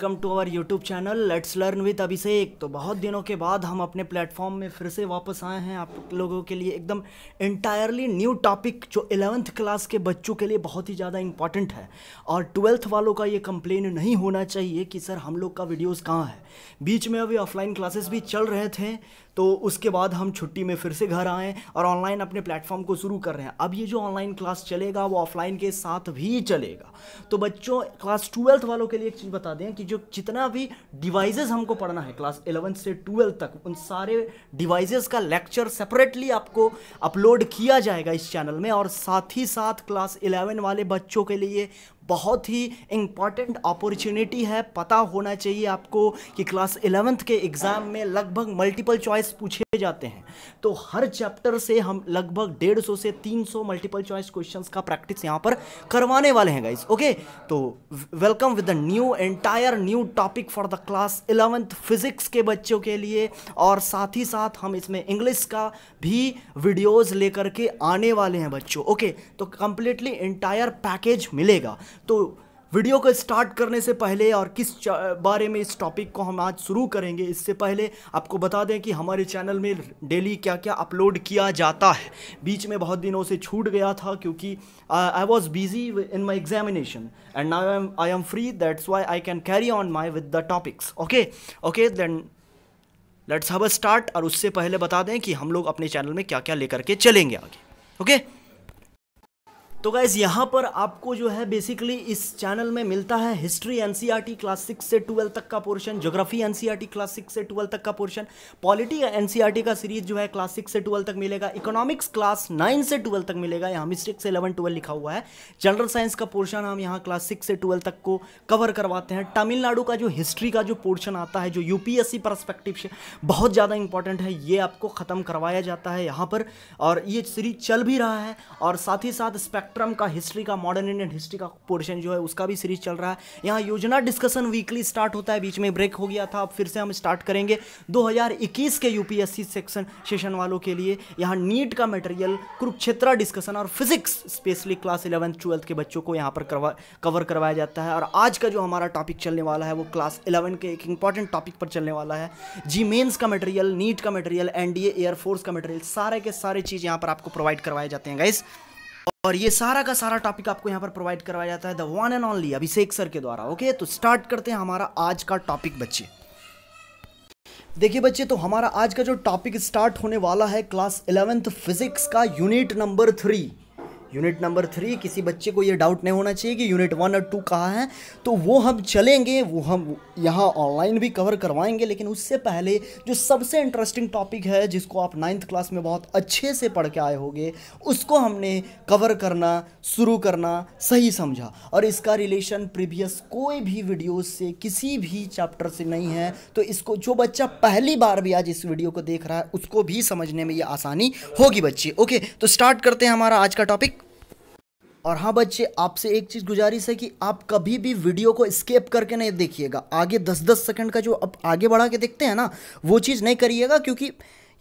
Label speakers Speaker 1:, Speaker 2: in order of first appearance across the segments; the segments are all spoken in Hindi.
Speaker 1: Welcome to our YouTube channel let's learn with Abhishek तो बहुत दिनों के बाद हम अपने प्लेटफॉर्म में फिर से वापस आए हैं आप लोगों के लिए एकदम इंटायरली न्यू टॉपिक जो एलेवंथ क्लास के बच्चों के लिए बहुत ही ज़्यादा इंपॉर्टेंट है और ट्वेल्थ वालों का ये कंप्लेन नहीं होना चाहिए कि सर हम लोग का वीडियोज़ कहाँ है बीच में अभी ऑफलाइन क्लासेस भी चल रहे थे तो उसके बाद हम छुट्टी में फिर से घर आएँ और ऑनलाइन अपने प्लेटफॉर्म को शुरू कर रहे हैं अब ये जो ऑनलाइन क्लास चलेगा वो ऑफलाइन के साथ भी चलेगा तो बच्चों क्लास ट्वेल्थ वालों के लिए एक चीज़ बता दें कि जो जितना भी डिवाइजेज़ हमको पढ़ना है क्लास एलेवन से ट्वेल्थ तक उन सारे डिवाइजेज़ का लेक्चर सेपरेटली आपको अपलोड किया जाएगा इस चैनल में और साथ ही साथ क्लास इलेवन वाले बच्चों के लिए बहुत ही इम्पॉर्टेंट अपॉर्चुनिटी है पता होना चाहिए आपको कि क्लास इलेवंथ के एग्ज़ाम में लगभग मल्टीपल चॉइस पूछे जाते हैं तो हर चैप्टर से हम लगभग डेढ़ सौ से तीन सौ मल्टीपल चॉइस क्वेश्चंस का प्रैक्टिस यहाँ पर करवाने वाले हैं गाइस ओके तो welcome with the new entire new topic for the class eleventh physics के बच्चों के लिए और साथ ही साथ हम इसमें इंग्लिश का भी वीडियोज़ लेकर के आने वाले हैं बच्चों ओके तो कंप्लीटली एंटायर पैकेज मिलेगा तो वीडियो को स्टार्ट करने से पहले और किस बारे में इस टॉपिक को हम आज शुरू करेंगे इससे पहले आपको बता दें कि हमारे चैनल में डेली क्या क्या अपलोड किया जाता है बीच में बहुत दिनों से छूट गया था क्योंकि I was busy in my examination and now I am I am free that's why I can carry on my with the topics okay okay then let's have a start और उससे पहले बता दें कि हम लोग अपने चैनल में क्या क्या लेकर के चलेंगे आगे ओके okay? तो गाइज यहाँ पर आपको जो है बेसिकली इस चैनल में मिलता है history N C class six से ट्वेल्व तक का portion geography C class six से ट्वेल्व तक का पोर्शन पॉलिटी सी का सीरीज जो है क्लास सिक्स से ट्वेल्व तक मिलेगा इकोनॉमिक्स क्लास नाइन से ट्वेल्व तक मिलेगा यहाँ मिस्ट्रिक से इलेवन ट्वेल्व लिखा हुआ है जनरल साइंस का पोर्शन हम यहाँ क्लास सिक्स से ट्वेल्व तक को कवर करवाते हैं तमिलनाडु का जो हिस्ट्री का जो पोर्शन आता है जो सी परस्पेक्टिव से बहुत ज़्यादा इंपॉर्टेंट है ये आपको ख़त्म करवाया जाता है यहाँ पर और ये सीरीज चल भी रहा है और साथ ही साथ स्पेक्ट स्पेक्ट्रम का हिस्ट्री का मॉडर्न इंडियन हिस्ट्री का पोर्शन जो है उसका भी सीरीज चल रहा है यहाँ योजना डिस्कशन वीकली स्टार्ट होता है बीच में ब्रेक हो गया था अब फिर से हम स्टार्ट करेंगे 2021 के यूपीएससी सेक्शन सेशन वालों के लिए यहाँ नीट का मटेरियल कुरुक्षेत्रा डिस्कशन और physics specially class eleventh twelfth के बच्चों को यहाँ पर कवर करवाया जाता है और आज का जो हमारा टॉपिक चलने वाला है वो क्लास इलेवन के एक इंपॉर्टेंट टॉपिक पर चलने वाला है जी मेन्स का मटेरियल नीट का मटेरियल एनडीए एयरफोर्स का मटेरियल सारे के सारे चीज़ यहाँ पर आपको प्रोवाइड करवाए जाते हैं गाइस और ये सारा का सारा टॉपिक आपको यहाँ पर प्रोवाइड करवाया जाता है the one and only Abhishek sir के द्वारा ओके तो स्टार्ट करते हैं हमारा आज का टॉपिक बच्चे देखिए बच्चे तो हमारा आज का जो टॉपिक स्टार्ट होने वाला है क्लास इलेवेंथ फिजिक्स का unit number three unit number three किसी बच्चे को ये डाउट नहीं होना चाहिए कि यूनिट वन और टू कहाँ है तो वो हम चलेंगे वो हम यहाँ ऑनलाइन भी कवर करवाएंगे लेकिन उससे पहले जो सबसे इंटरेस्टिंग टॉपिक है जिसको आप नाइन्थ क्लास में बहुत अच्छे से पढ़ के आए होंगे उसको हमने कवर करना शुरू करना सही समझा और इसका रिलेशन प्रीवियस कोई भी वीडियो से किसी भी चैप्टर से नहीं है तो इसको जो बच्चा पहली बार भी आज इस वीडियो को देख रहा है उसको भी समझने में ये आसानी होगी बच्चे ओके तो स्टार्ट करते हैं हमारा आज का टॉपिक और हाँ बच्चे आपसे एक चीज़ गुजारिश है कि आप कभी भी वीडियो को स्केप करके नहीं देखिएगा आगे दस दस सेकंड का जो आप आगे बढ़ा के देखते हैं ना वो चीज़ नहीं करिएगा क्योंकि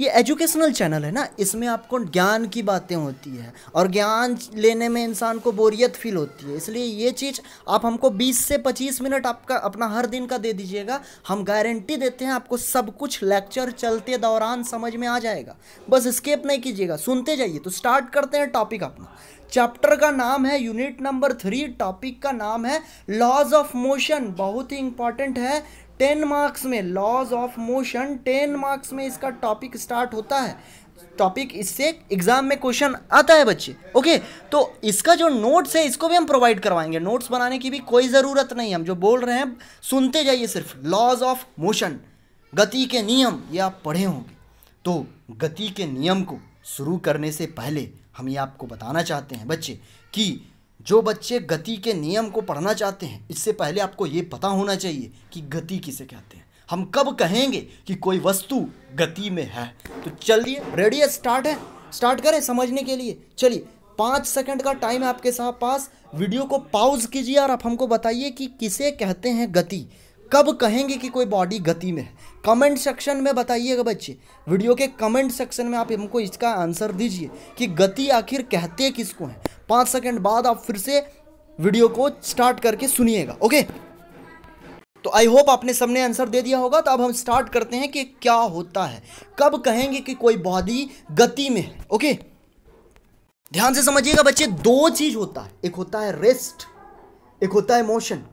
Speaker 1: ये एजुकेशनल चैनल है ना इसमें आपको ज्ञान की बातें होती है और ज्ञान लेने में इंसान को बोरियत फील होती है इसलिए ये चीज़ आप हमको 20 से 25 मिनट आपका अपना हर दिन का दे दीजिएगा हम गारंटी देते हैं आपको सब कुछ लेक्चर चलते दौरान समझ में आ जाएगा बस स्केप नहीं कीजिएगा सुनते जाइए तो स्टार्ट करते हैं टॉपिक अपना चैप्टर का नाम है यूनिट नंबर थ्री टॉपिक का नाम है लॉज ऑफ मोशन बहुत ही इंपॉर्टेंट है टेन मार्क्स में laws of motion ten marks में इसका टॉपिक स्टार्ट होता है टॉपिक इससे एग्जाम में क्वेश्चन आता है बच्चे ओके तो इसका जो नोट्स है इसको भी हम प्रोवाइड करवाएंगे नोट्स बनाने की भी कोई ज़रूरत नहीं हम जो बोल रहे हैं सुनते जाइए सिर्फ लॉज ऑफ मोशन गति के नियम ये आप पढ़े होंगे तो गति के नियम को शुरू करने से पहले हम ये आपको बताना चाहते हैं बच्चे कि जो बच्चे गति के नियम को पढ़ना चाहते हैं इससे पहले आपको ये पता होना चाहिए कि गति किसे कहते हैं हम कब कहेंगे कि कोई वस्तु गति में है तो चलिए रेडी स्टार्ट है स्टार्ट करें समझने के लिए चलिए पाँच सेकंड का टाइम है आपके साथ पास वीडियो को पाउज कीजिए और आप हमको बताइए कि किसे कहते हैं गति कब कहेंगे कि कोई बॉडी गति में है कमेंट सेक्शन में बताइएगा बच्चे वीडियो के कमेंट सेक्शन में आप हमको इसका आंसर दीजिए कि गति आखिर कहते किसको हैं पाँच सेकंड बाद आप फिर से वीडियो को स्टार्ट करके सुनिएगा ओके तो आई होप आपने सबने आंसर दे दिया होगा तो अब हम स्टार्ट करते हैं कि क्या होता है कब कहेंगे कि कोई बॉडी गति में है ओके ध्यान से समझिएगा बच्चे दो चीज होता है एक होता है रेस्ट एक होता है मोशन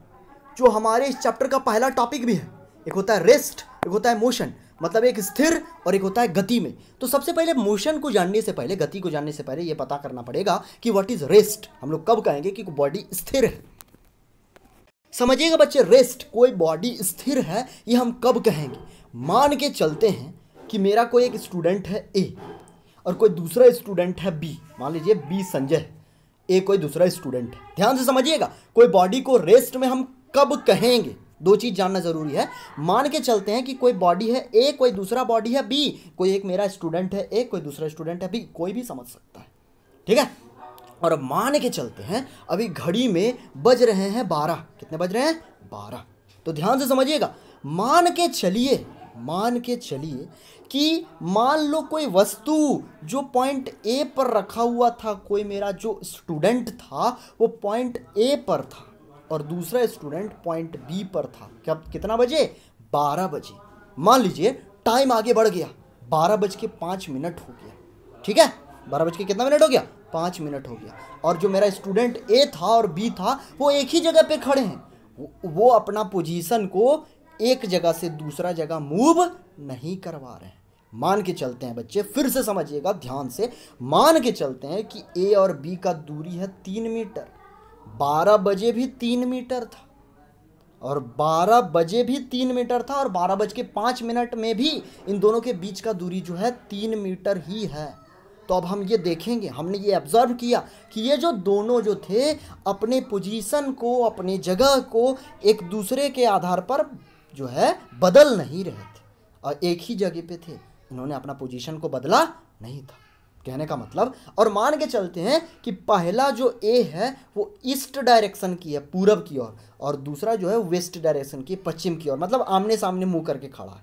Speaker 1: जो हमारे इस चैप्टर का पहला टॉपिक भी है एक होता है रेस्ट एक होता है मोशन मतलब एक स्थिर और एक होता है गति में तो सबसे पहले मोशन को जानने से पहले गति को जानने से पहले यह पता करना पड़ेगा कि व्हाट इज रेस्ट हम लोग कब कहेंगे कि बॉडी स्थिर है समझिएगा बच्चे रेस्ट कोई बॉडी स्थिर है ये हम कब कहेंगे मान के चलते हैं कि मेरा कोई एक स्टूडेंट है ए और कोई दूसरा स्टूडेंट है बी मान लीजिए बी संजय ए कोई दूसरा स्टूडेंट है ध्यान से समझिएगा कोई बॉडी को रेस्ट में हम कब कहेंगे दो चीज़ जानना ज़रूरी है मान के चलते हैं कि कोई बॉडी है ए कोई दूसरा बॉडी है बी कोई एक मेरा स्टूडेंट है ए कोई दूसरा स्टूडेंट है बी कोई भी समझ सकता है ठीक है और अब मान के चलते हैं अभी घड़ी में बज रहे हैं बारह कितने बज रहे हैं बारह तो ध्यान से समझिएगा मान के चलिए मान के चलिए कि मान लो कोई वस्तु जो पॉइंट ए पर रखा हुआ था कोई मेरा जो स्टूडेंट था वो पॉइंट ए पर था और दूसरा स्टूडेंट पॉइंट बी पर था कब कितना बजे बारह बजे मान लीजिए टाइम आगे बढ़ गया बारह बज के पाँच मिनट हो गया ठीक है बारह बज के कितना मिनट हो गया पाँच मिनट हो गया और जो मेरा स्टूडेंट ए था और बी था वो एक ही जगह पे खड़े हैं वो अपना पोजीशन को एक जगह से दूसरा जगह मूव नहीं करवा रहे हैं मान के चलते हैं बच्चे फिर से समझिएगा ध्यान से मान के चलते हैं कि ए और बी का दूरी है तीन मीटर बारह बजे भी तीन मीटर था और 12 बजे भी तीन मीटर था और बारह बज के पाँच मिनट में भी इन दोनों के बीच का दूरी जो है तीन मीटर ही है तो अब हम ये देखेंगे हमने ये ऑब्जर्व किया कि ये जो दोनों जो थे अपने पोजीशन को अपने जगह को एक दूसरे के आधार पर जो है बदल नहीं रहे थे और एक ही जगह पे थे इन्होंने अपना पोजीशन को बदला नहीं था कहने का मतलब और मान के चलते हैं कि पहला जो ए है वो ईस्ट डायरेक्शन की है पूरब की ओर और, और दूसरा जो है वेस्ट डायरेक्शन की पश्चिम की ओर मतलब आमने सामने मुंह करके खड़ा है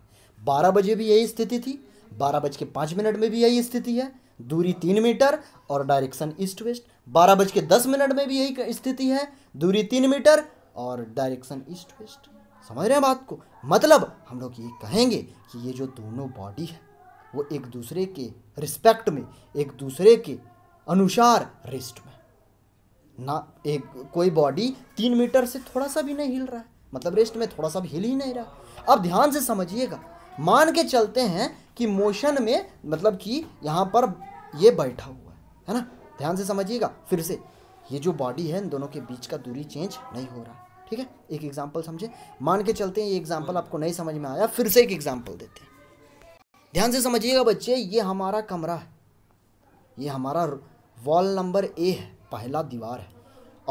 Speaker 1: बारह बजे भी यही स्थिति थी बारह बज के पाँच मिनट में भी यही स्थिति है दूरी तीन मीटर और डायरेक्शन ईस्ट वेस्ट बारह बज के दस मिनट में भी यही स्थिति है दूरी तीन मीटर और डायरेक्शन ईस्ट वेस्ट समझ रहे हैं बात को मतलब हम लोग ये कहेंगे कि ये जो दोनों बॉडी है वो एक दूसरे के रिस्पेक्ट में एक दूसरे के अनुसार रेस्ट में ना एक कोई बॉडी तीन मीटर से थोड़ा सा भी नहीं हिल रहा है मतलब रेस्ट में थोड़ा सा भी हिल ही नहीं रहा अब ध्यान से समझिएगा मान के चलते हैं कि मोशन में मतलब कि यहाँ पर ये बैठा हुआ है है ना ध्यान से समझिएगा फिर से ये जो बॉडी है इन दोनों के बीच का दूरी चेंज नहीं हो रहा ठीक है एक एग्जाम्पल समझे मान के चलते हैं ये एग्जाम्पल आपको नहीं समझ में आया फिर से एक एग्जाम्पल देते हैं ध्यान से समझिएगा बच्चे ये हमारा कमरा है ये हमारा वॉल नंबर ए है पहला दीवार है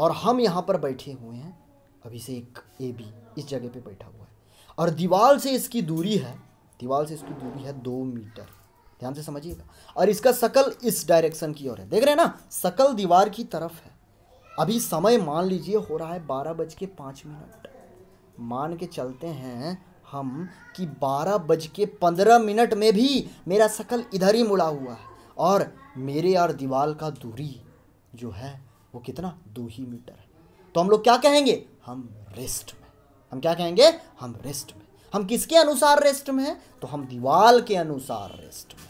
Speaker 1: और हम यहाँ पर बैठे हुए हैं अभी से एक ए बी इस जगह पे बैठा हुआ है और दीवार से इसकी दूरी है दीवार से इसकी दूरी है दो मीटर ध्यान से समझिएगा और इसका शकल इस डायरेक्शन की ओर है देख रहे हैं ना शकल दीवार की तरफ है अभी समय मान लीजिए हो रहा है बारह बज के पाँच मिनट मान के चलते हैं हम कि बारह बज के पंद्रह मिनट में भी मेरा शकल इधर ही मुड़ा हुआ है और मेरे और दीवार का दूरी जो है वो कितना दो ही मीटर है तो हम लोग क्या कहेंगे हम रेस्ट में हम क्या कहेंगे हम रेस्ट में हम किसके अनुसार रेस्ट में हैं तो हम दीवार के अनुसार रेस्ट में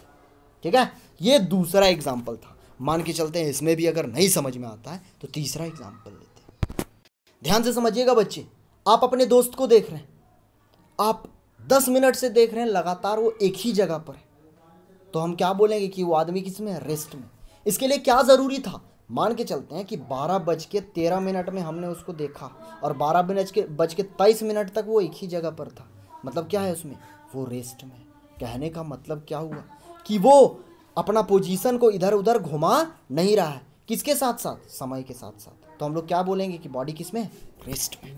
Speaker 1: ठीक है ये दूसरा एग्जाम्पल था मान के चलते हैं इसमें भी अगर नहीं समझ में आता है तो तीसरा एग्जाम्पल लेते हैं ध्यान से समझिएगा बच्चे आप अपने दोस्त को देख रहे हैं आप दस मिनट से देख रहे हैं लगातार वो एक ही जगह पर है तो हम क्या बोलेंगे कि वो आदमी किस में रेस्ट में इसके लिए क्या ज़रूरी था मान के चलते हैं कि बारह बज के तेरह मिनट में हमने उसको देखा और बारह बज के बज के तेईस मिनट तक वो एक ही जगह पर था मतलब क्या है उसमें वो रेस्ट में कहने का मतलब क्या हुआ कि वो अपना पोजीशन को इधर उधर घुमा नहीं रहा है किसके साथ साथ समय के साथ साथ तो हम लोग क्या बोलेंगे कि बॉडी किस में रेस्ट में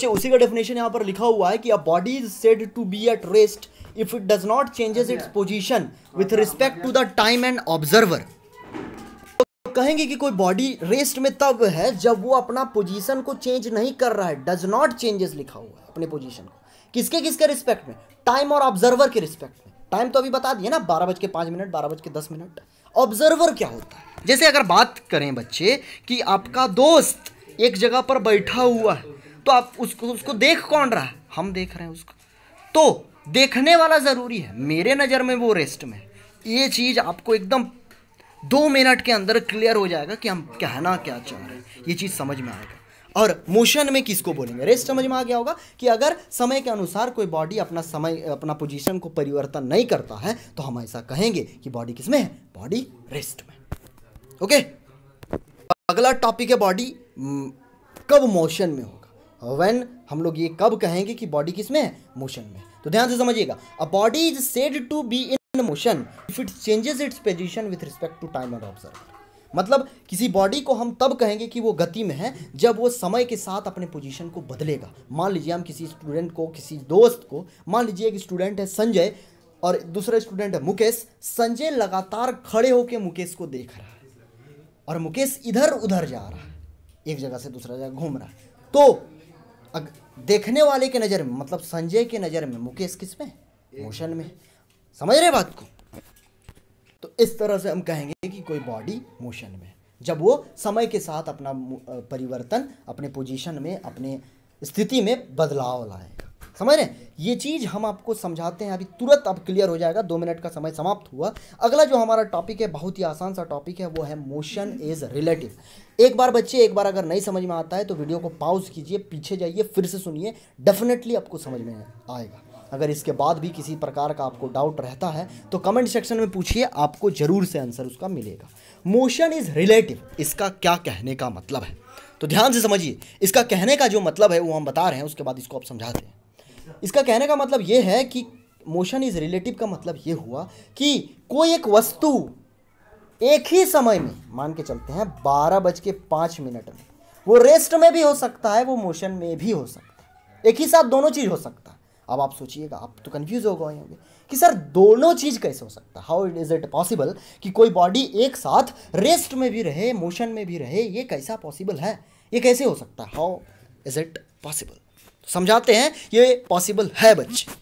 Speaker 1: बच्चे उसी का डेफिनेशन यहाँ पर लिखा हुआ है कि a body is said to be at rest if it does not changes its position with respect to the time and observer कहेंगे कि कोई बॉडी रेस्ट में तब है जब वो अपना पोजीशन को चेंज नहीं कर रहा है डज नॉट चेंजेस लिखा हुआ है अपने पोजीशन को किसके किसके रिस्पेक्ट में टाइम और ऑब्जर्वर के रिस्पेक्ट में टाइम तो अभी बता दिया ना बारह बज के पांच मिनट बारह बज के दस मिनट ऑब्जर्वर क्या होता है जैसे अगर बात करें बच्चे कि आपका दोस्त एक जगह पर बैठा हुआ है तो आप उसको उसको देख कौन रहा है हम देख रहे हैं उसको तो देखने वाला ज़रूरी है मेरे नज़र में वो रेस्ट में ये चीज़ आपको एकदम दो मिनट के अंदर क्लियर हो जाएगा कि हम कहना क्या चाह रहे हैं ये चीज़ समझ में आएगा और मोशन में किसको बोलेंगे रेस्ट समझ में आ गया होगा कि अगर समय के अनुसार कोई बॉडी अपना समय अपना पोजीशन को परिवर्तन नहीं करता है तो हम ऐसा कहेंगे कि बॉडी किस में है बॉडी रेस्ट में ओके अगला टॉपिक है बॉडी हम्म, कब मोशन में हो वेन हम लोग ये कब कहेंगे कि बॉडी किस में है मोशन में तो ध्यान से समझिएगा a body is said to be in motion if it changes its position with respect to time and observer मतलब किसी बॉडी को हम तब कहेंगे कि वो गति में है जब वो समय के साथ अपने पोजीशन को बदलेगा मान लीजिए हम किसी स्टूडेंट को किसी दोस्त को मान लीजिए एक स्टूडेंट है संजय और दूसरा स्टूडेंट है मुकेश संजय लगातार खड़े होकर मुकेश को देख रहा है और मुकेश इधर उधर जा रहा है एक जगह से दूसरा जगह घूम रहा है तो अग, देखने वाले के नज़र में मतलब संजय के नज़र में मुकेश किस में मोशन में समझ रहे बात को तो इस तरह से हम कहेंगे कि कोई बॉडी मोशन में जब वो समय के साथ अपना परिवर्तन अपने पोजीशन में अपने स्थिति में बदलाव लाएगा समझ रहे हैं ये चीज़ हम आपको समझाते हैं अभी तुरंत अब क्लियर हो जाएगा दो मिनट का समय समाप्त हुआ अगला जो हमारा टॉपिक है बहुत ही आसान सा टॉपिक है वो है मोशन इज़ रिलेटिव एक बार बच्चे एक बार अगर नहीं समझ में आता है तो वीडियो को पॉज कीजिए पीछे जाइए फिर से सुनिए डेफिनेटली आपको समझ में आएगा अगर इसके बाद भी किसी प्रकार का आपको डाउट रहता है तो कमेंट सेक्शन में पूछिए आपको ज़रूर से आंसर उसका मिलेगा मोशन इज़ रिलेटिव इसका क्या कहने का मतलब है तो ध्यान से समझिए इसका कहने का जो मतलब है वो हम बता रहे हैं उसके बाद इसको आप समझाते हैं अच्छा। इसका कहने का मतलब ये है कि मोशन इज रिलेटिव का मतलब ये हुआ कि कोई एक वस्तु एक ही समय में मान के चलते हैं बारह बज के पाँच मिनट में वो रेस्ट में भी हो सकता है वो मोशन में भी हो सकता है एक ही साथ दोनों चीज़ हो सकता है अब आप सोचिएगा आप तो कन्फ्यूज हो गए होंगे कि सर दोनों चीज़ कैसे हो सकता है हाउ इज़ इट पॉसिबल कि कोई बॉडी एक साथ रेस्ट में भी रहे मोशन में भी रहे ये कैसा पॉसिबल है ये कैसे हो सकता है हाउ इज़ इट पॉसिबल समझाते हैं ये पॉसिबल है बच्चे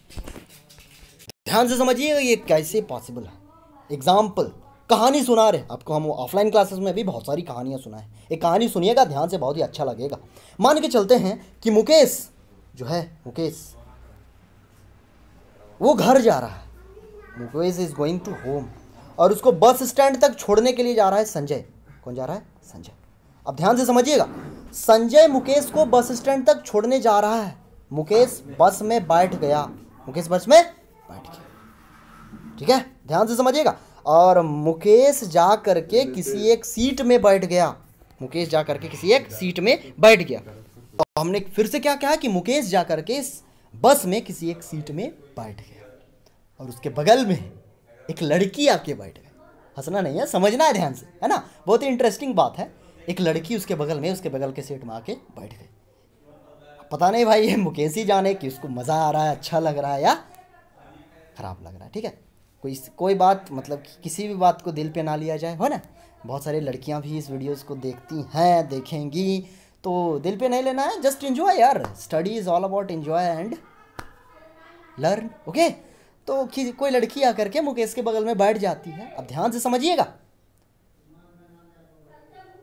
Speaker 1: ध्यान से समझिएगा ये कैसे पॉसिबल है एग्जाम्पल कहानी सुना रहे आपको हम ऑफलाइन क्लासेस में भी बहुत सारी कहानियाँ सुना है एक कहानी सुनिएगा ध्यान से बहुत ही अच्छा लगेगा मान के चलते हैं कि मुकेश जो है मुकेश वो घर जा रहा है Mukesh is going to home और उसको बस स्टैंड तक छोड़ने के लिए जा रहा है संजय कौन जा रहा है संजय अब ध्यान से समझिएगा संजय मुकेश को बस स्टैंड तक छोड़ने जा रहा है मुकेश बस में बैठ गया मुकेश बस में बैठ गया ठीक है ध्यान से समझिएगा और मुकेश जा करके किसी एक सीट में बैठ गया मुकेश जा करके किसी एक सीट में बैठ गया तो हमने फिर से क्या कहा कि मुकेश जा करके बस में किसी एक सीट में बैठ गया और उसके बगल में एक लड़की आके बैठ गई हंसना नहीं है समझना है ध्यान से है ना बहुत ही इंटरेस्टिंग बात है एक लड़की उसके बगल में उसके बगल के सीट में आके बैठ गई पता नहीं भाई ये मुकेश ही जाने कि उसको मज़ा आ रहा है अच्छा लग रहा है या ख़राब लग रहा है ठीक है कोई कोई बात मतलब कि किसी भी बात को दिल पे ना लिया जाए हो ना बहुत सारी लड़कियां भी इस वीडियोस को देखती हैं देखेंगी तो दिल पे नहीं लेना है जस्ट इन्जॉय यार study is all about enjoy and learn okay तो कोई लड़की आकर के मुकेश के बगल में बैठ जाती है अब ध्यान से समझिएगा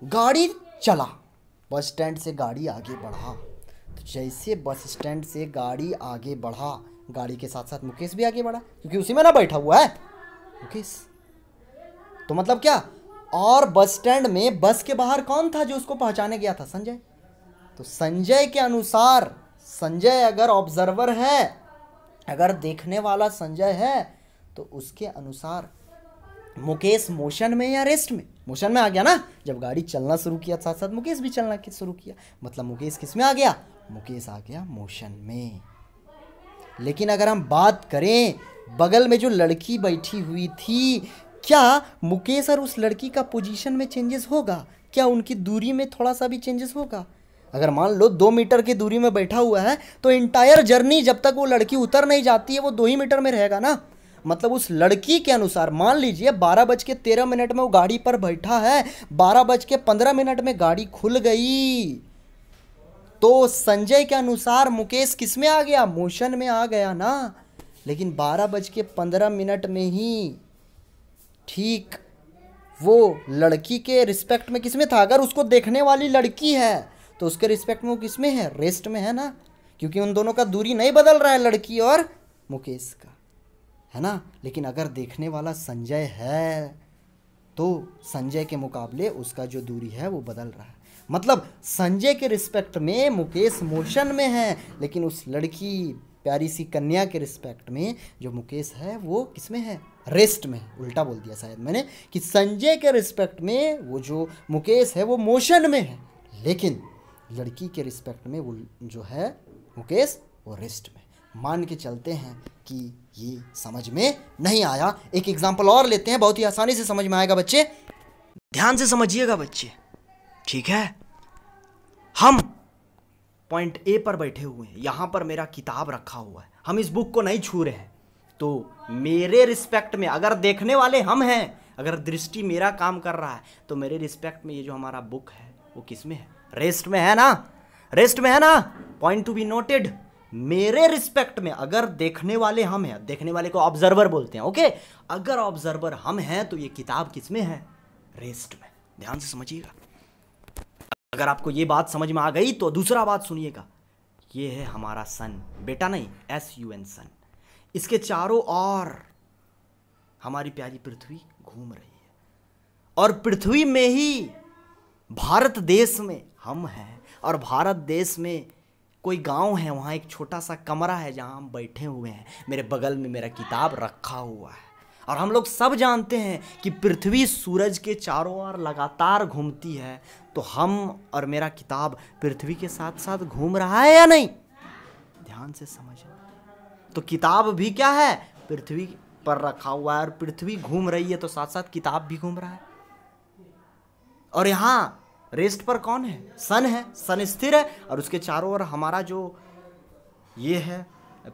Speaker 1: गाड़ी चला बस स्टैंड से गाड़ी आगे बढ़ा तो जैसे बस स्टैंड से गाड़ी आगे बढ़ा गाड़ी के साथ साथ मुकेश भी आगे बढ़ा क्योंकि उसी में ना बैठा हुआ है मुकेश तो मतलब क्या और बस स्टैंड में बस के बाहर कौन था जो उसको पहचाने गया था संजय तो संजय के अनुसार संजय अगर ऑब्जर्वर है अगर देखने वाला संजय है तो उसके अनुसार मुकेश मोशन में या रेस्ट में मोशन में आ गया ना जब गाड़ी चलना शुरू किया साथ साथ मुकेश भी चलना शुरू किया मतलब मुकेश किस में आ गया मुकेश आ गया मोशन में लेकिन अगर हम बात करें बगल में जो लड़की बैठी हुई थी क्या मुकेश और उस लड़की का पोजीशन में चेंजेस होगा क्या उनकी दूरी में थोड़ा सा भी चेंजेस होगा अगर मान लो दो मीटर की दूरी में बैठा हुआ है तो इंटायर जर्नी जब तक वो लड़की उतर नहीं जाती है वो दो ही मीटर में रहेगा ना मतलब उस लड़की के अनुसार मान लीजिए बारह बज के तेरह मिनट में वो गाड़ी पर बैठा है बारह बज के पंद्रह मिनट में गाड़ी खुल गई तो संजय के अनुसार मुकेश किस में आ गया मोशन में आ गया ना लेकिन बारह बज के पंद्रह मिनट में ही ठीक वो लड़की के रिस्पेक्ट में किस में था अगर उसको देखने वाली लड़की है तो उसके रिस्पेक्ट में वो किस में है रेस्ट में है ना क्योंकि उन दोनों का दूरी नहीं बदल रहा है लड़की और मुकेश का है ना लेकिन अगर देखने वाला संजय है तो संजय के मुकाबले उसका जो दूरी है वो बदल रहा है मतलब संजय के रिस्पेक्ट में मुकेश मोशन में है लेकिन उस लड़की प्यारी सी कन्या के रिस्पेक्ट में जो मुकेश है वो किस में है रेस्ट में है उल्टा बोल दिया शायद मैंने कि संजय के रिस्पेक्ट में वो जो मुकेश है वो मोशन में है लेकिन लड़की के रिस्पेक्ट में वो जो है मुकेश वो रेस्ट में मान के चलते हैं कि ये समझ में नहीं आया एक एग्जाम्पल और लेते हैं बहुत ही आसानी से समझ में आएगा बच्चे ध्यान से समझिएगा बच्चे ठीक है हम पॉइंट ए पर बैठे हुए हैं यहाँ पर मेरा किताब रखा हुआ है हम इस बुक को नहीं छू रहे हैं तो मेरे रिस्पेक्ट में अगर देखने वाले हम हैं अगर दृष्टि मेरा काम कर रहा है तो मेरे रिस्पेक्ट में ये जो हमारा बुक है वो किस में है रेस्ट में है ना रेस्ट में है ना पॉइंट टू बी नोटेड मेरे रिस्पेक्ट में अगर देखने वाले हम हैं देखने वाले को ऑब्जर्वर बोलते हैं ओके अगर ऑब्जर्वर हम हैं तो ये किताब किस में है रेस्ट में ध्यान से समझिएगा अगर आपको ये बात समझ में आ गई तो दूसरा बात सुनिएगा ये है हमारा सन बेटा नहीं एस यू एन सन इसके चारों ओर हमारी प्यारी पृथ्वी घूम रही है और पृथ्वी में ही भारत देश में हम हैं और भारत देश में कोई गांव है वहाँ एक छोटा सा कमरा है जहाँ हम बैठे हुए हैं मेरे बगल में मेरा किताब रखा हुआ है और हम लोग सब जानते हैं कि पृथ्वी सूरज के चारों ओर लगातार घूमती है तो हम और मेरा किताब पृथ्वी के साथ साथ घूम रहा है या नहीं ध्यान से समझना तो किताब भी क्या है पृथ्वी पर रखा हुआ है और पृथ्वी घूम रही है तो साथ साथ किताब भी घूम रहा है और यहाँ रेस्ट पर कौन है सन है सन स्थिर है और उसके चारों ओर हमारा जो ये है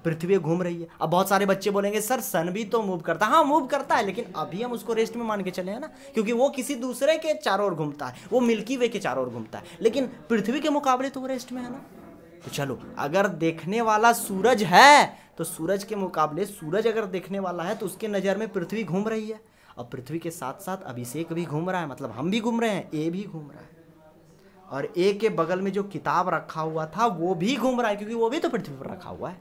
Speaker 1: पृथ्वी घूम रही है अब बहुत सारे बच्चे बोलेंगे सर सन भी तो मूव करता है हाँ मूव करता है लेकिन अभी हम उसको रेस्ट में मान के चले हैं ना क्योंकि वो किसी दूसरे के चारों ओर घूमता है वो मिल्की वे के चारों ओर घूमता है लेकिन पृथ्वी के मुकाबले तो वो रेस्ट में है ना तो चलो अगर देखने वाला सूरज है तो सूरज के मुकाबले सूरज अगर देखने वाला है तो उसके नज़र में पृथ्वी घूम रही है और पृथ्वी के साथ साथ अभिषेक भी घूम रहा है मतलब हम भी घूम रहे हैं ए भी घूम रहा है और ए के बगल में जो किताब रखा हुआ था वो भी घूम रहा है क्योंकि वो भी तो पृथ्वी पर रखा हुआ है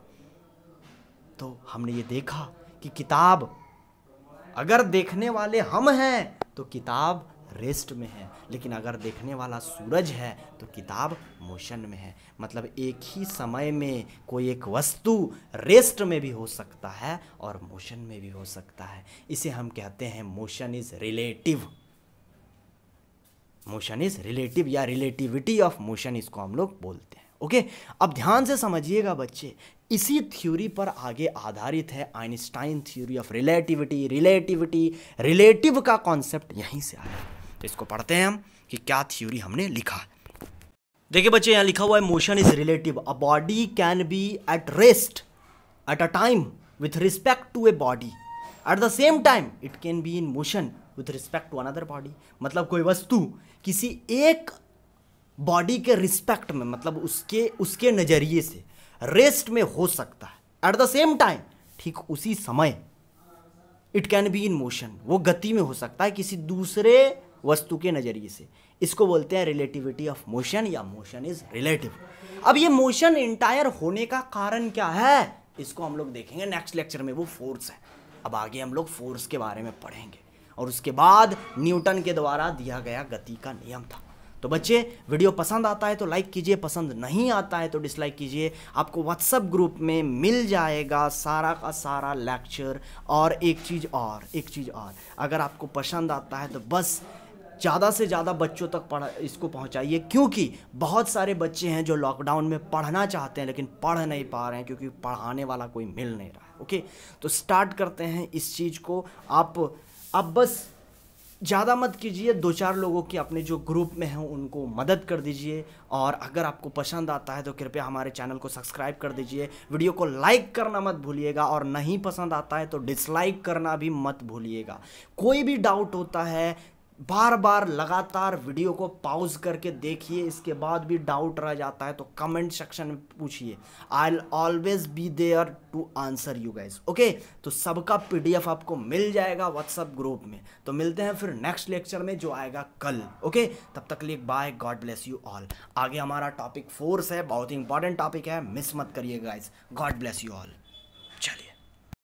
Speaker 1: तो हमने ये देखा कि किताब अगर देखने वाले हम हैं तो किताब रेस्ट में है लेकिन अगर देखने वाला सूरज है तो किताब मोशन में है मतलब एक ही समय में कोई एक वस्तु रेस्ट में भी हो सकता है और मोशन में भी हो सकता है इसे हम कहते हैं motion is relative motion is relative या रिलेटिविटी ऑफ मोशन इसको हम लोग बोलते हैं ओके अब ध्यान से समझिएगा बच्चे इसी थ्योरी पर आगे आधारित है Einstein theory of relativity relativity relative का कॉन्सेप्ट यहीं से आया तो इसको पढ़ते हैं हम कि क्या थ्योरी हमने लिखा देखिए बच्चे यहाँ लिखा हुआ है motion is relative a body can be at rest at a time with respect to a body at the same time it can be in motion with respect to another body मतलब कोई वस्तु किसी एक बॉडी के रिस्पेक्ट में मतलब उसके उसके नज़रिए से रेस्ट में हो सकता है एट द सेम टाइम ठीक उसी समय it can be in motion वो गति में हो सकता है किसी दूसरे वस्तु के नज़रिए से इसको बोलते हैं रिलेटिविटी ऑफ मोशन या मोशन इज़ रिलेटिव अब ये मोशन इंटायर होने का कारण क्या है इसको हम लोग देखेंगे नेक्स्ट लेक्चर में वो फोर्स है अब आगे हम लोग फोर्स के बारे में पढ़ेंगे और उसके बाद न्यूटन के द्वारा दिया गया गति का नियम था तो बच्चे वीडियो पसंद आता है तो लाइक कीजिए पसंद नहीं आता है तो डिसलाइक कीजिए आपको व्हाट्सएप ग्रुप में मिल जाएगा सारा का सारा लेक्चर और एक चीज़ और एक चीज़ और अगर आपको पसंद आता है तो बस ज़्यादा से ज़्यादा बच्चों तक पढ़ इसको पहुँचाइए क्योंकि बहुत सारे बच्चे हैं जो लॉकडाउन में पढ़ना चाहते हैं लेकिन पढ़ नहीं पा रहे हैं क्योंकि पढ़ाने वाला कोई मिल नहीं रहा है ओके तो स्टार्ट करते हैं इस चीज़ को आप अब बस ज़्यादा मत कीजिए दो चार लोगों की अपने जो ग्रुप में हैं उनको मदद कर दीजिए और अगर आपको पसंद आता है तो कृपया हमारे चैनल को सब्सक्राइब कर दीजिए वीडियो को लाइक करना मत भूलिएगा और नहीं पसंद आता है तो डिसलाइक करना भी मत भूलिएगा कोई भी डाउट होता है बार बार लगातार वीडियो को पॉज करके देखिए इसके बाद भी डाउट रह जाता है तो कमेंट सेक्शन में पूछिए I always be there to answer you guys okay तो सबका पी आपको मिल जाएगा व्हाट्सअप ग्रुप में तो मिलते हैं फिर नेक्स्ट लेक्चर में जो आएगा कल ओके तब तक लिख bye God bless you all आगे हमारा टॉपिक फोर्स है बहुत ही इंपॉर्टेंट टॉपिक है मिस मत करिए guys God bless you all चलिए